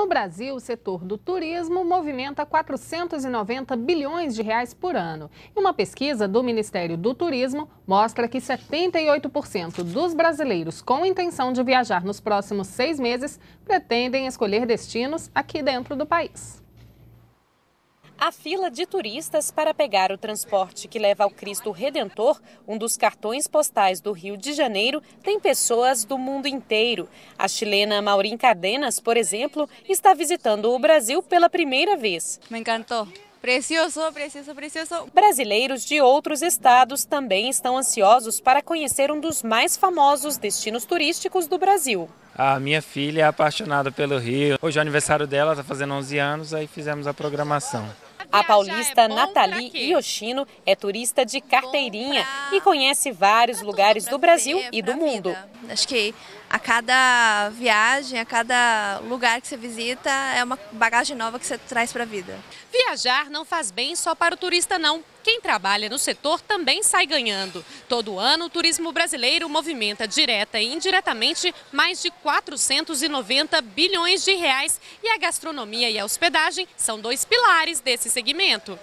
No Brasil, o setor do turismo movimenta 490 bilhões de reais por ano. E uma pesquisa do Ministério do Turismo mostra que 78% dos brasileiros com intenção de viajar nos próximos seis meses pretendem escolher destinos aqui dentro do país a fila de turistas para pegar o transporte que leva ao Cristo Redentor, um dos cartões postais do Rio de Janeiro, tem pessoas do mundo inteiro. A chilena Maurin Cardenas, por exemplo, está visitando o Brasil pela primeira vez. Me encantou. Precioso, precioso, precioso. Brasileiros de outros estados também estão ansiosos para conhecer um dos mais famosos destinos turísticos do Brasil. A minha filha é apaixonada pelo Rio. Hoje é o aniversário dela, está fazendo 11 anos, aí fizemos a programação. A é paulista é Nathalie Yoshino é turista de carteirinha pra... e conhece vários lugares do Brasil ver, e do mundo. Vida. Acho que a cada viagem, a cada lugar que você visita, é uma bagagem nova que você traz para a vida. Viajar não faz bem só para o turista, não. Quem trabalha no setor também sai ganhando. Todo ano, o turismo brasileiro movimenta direta e indiretamente mais de 490 bilhões de reais e a gastronomia e a hospedagem são dois pilares desse segmento.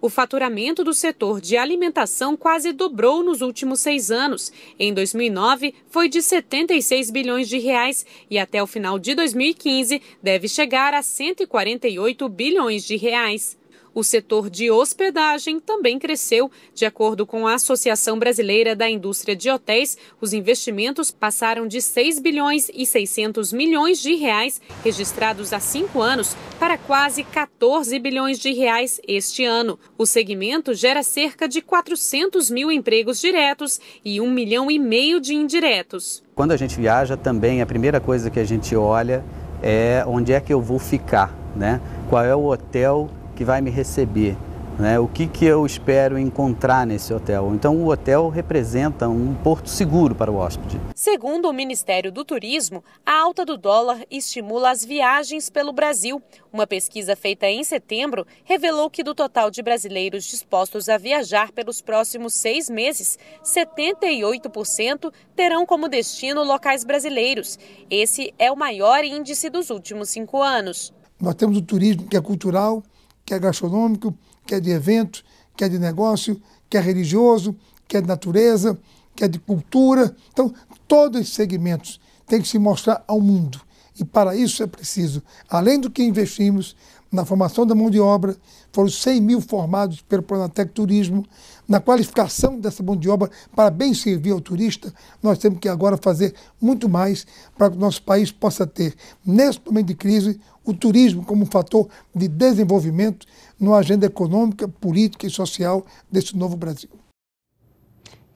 O faturamento do setor de alimentação quase dobrou nos últimos seis anos. Em 2009, foi de 76 bilhões de reais e até o final de 2015 deve chegar a 148 bilhões de reais. O setor de hospedagem também cresceu. De acordo com a Associação Brasileira da Indústria de Hotéis, os investimentos passaram de 6 bilhões e 600 milhões de reais registrados há cinco anos para quase 14 bilhões de reais este ano. O segmento gera cerca de 400 mil empregos diretos e um milhão e meio de indiretos. Quando a gente viaja, também a primeira coisa que a gente olha é onde é que eu vou ficar, né? Qual é o hotel que vai me receber, né? o que, que eu espero encontrar nesse hotel. Então, o hotel representa um porto seguro para o hóspede. Segundo o Ministério do Turismo, a alta do dólar estimula as viagens pelo Brasil. Uma pesquisa feita em setembro revelou que, do total de brasileiros dispostos a viajar pelos próximos seis meses, 78% terão como destino locais brasileiros. Esse é o maior índice dos últimos cinco anos. Nós temos o turismo que é cultural, que é gastronômico, que é de eventos, que é de negócio, que é religioso, que é de natureza, que é de cultura. Então, todos os segmentos têm que se mostrar ao mundo. E para isso é preciso, além do que investimos, na formação da mão de obra, foram 100 mil formados pelo Pronatec Turismo. Na qualificação dessa mão de obra para bem servir ao turista, nós temos que agora fazer muito mais para que o nosso país possa ter, nesse momento de crise, o turismo como um fator de desenvolvimento na agenda econômica, política e social deste novo Brasil.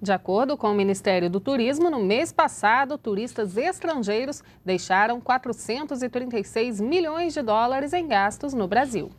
De acordo com o Ministério do Turismo, no mês passado, turistas estrangeiros deixaram 436 milhões de dólares em gastos no Brasil.